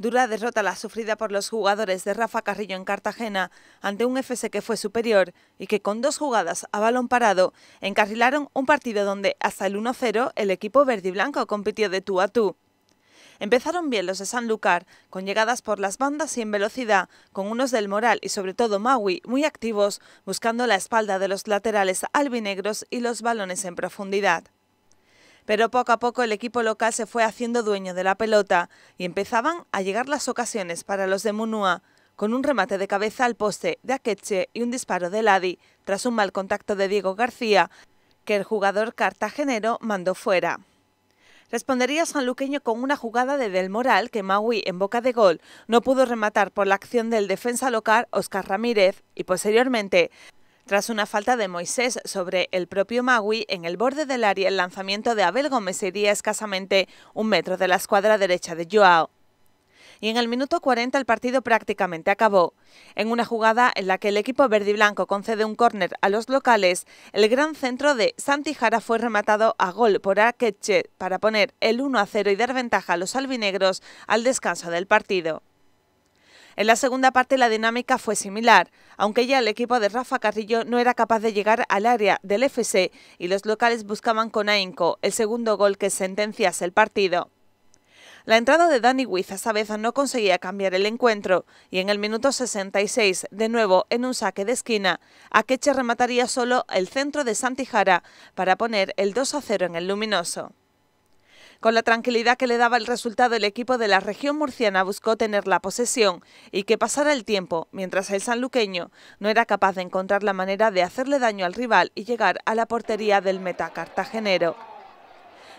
Dura derrota la sufrida por los jugadores de Rafa Carrillo en Cartagena ante un FC que fue superior y que con dos jugadas a balón parado encarrilaron un partido donde hasta el 1-0 el equipo verde y blanco compitió de tú a tú. Empezaron bien los de Sanlúcar, con llegadas por las bandas y en velocidad, con unos del Moral y sobre todo Maui muy activos, buscando la espalda de los laterales albinegros y los balones en profundidad pero poco a poco el equipo local se fue haciendo dueño de la pelota y empezaban a llegar las ocasiones para los de Munua, con un remate de cabeza al poste de Akeche y un disparo de Ladi, tras un mal contacto de Diego García, que el jugador cartagenero mandó fuera. Respondería Sanluqueño con una jugada de Del Moral que Maui, en boca de gol, no pudo rematar por la acción del defensa local Oscar Ramírez y posteriormente tras una falta de Moisés sobre el propio Magui, en el borde del área el lanzamiento de Abel Gómez sería escasamente un metro de la escuadra derecha de Joao. Y en el minuto 40 el partido prácticamente acabó. En una jugada en la que el equipo verde y blanco concede un córner a los locales, el gran centro de Santi fue rematado a gol por Akeche para poner el 1 a 0 y dar ventaja a los albinegros al descanso del partido. En la segunda parte la dinámica fue similar, aunque ya el equipo de Rafa Carrillo no era capaz de llegar al área del FC y los locales buscaban con ahínco el segundo gol que sentenciase el partido. La entrada de Danny a esta vez no conseguía cambiar el encuentro y en el minuto 66, de nuevo en un saque de esquina, Akeche remataría solo el centro de Santijara para poner el 2 a 0 en el luminoso. Con la tranquilidad que le daba el resultado, el equipo de la región murciana buscó tener la posesión y que pasara el tiempo, mientras el sanluqueño no era capaz de encontrar la manera de hacerle daño al rival y llegar a la portería del meta cartagenero.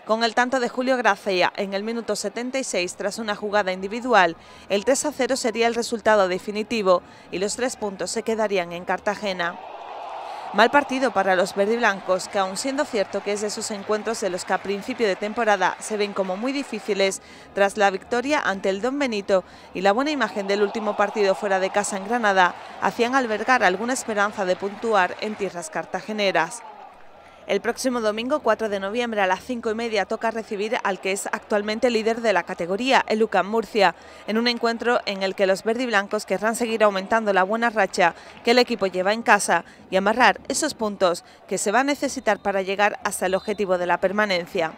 Con el tanto de Julio Gracia en el minuto 76 tras una jugada individual, el 3 a 0 sería el resultado definitivo y los tres puntos se quedarían en Cartagena. Mal partido para los verdiblancos, que aun siendo cierto que es de esos encuentros de los que a principio de temporada se ven como muy difíciles, tras la victoria ante el Don Benito y la buena imagen del último partido fuera de casa en Granada, hacían albergar alguna esperanza de puntuar en tierras cartageneras. El próximo domingo 4 de noviembre a las 5 y media toca recibir al que es actualmente líder de la categoría, el UCAM Murcia, en un encuentro en el que los verdiblancos querrán seguir aumentando la buena racha que el equipo lleva en casa y amarrar esos puntos que se va a necesitar para llegar hasta el objetivo de la permanencia.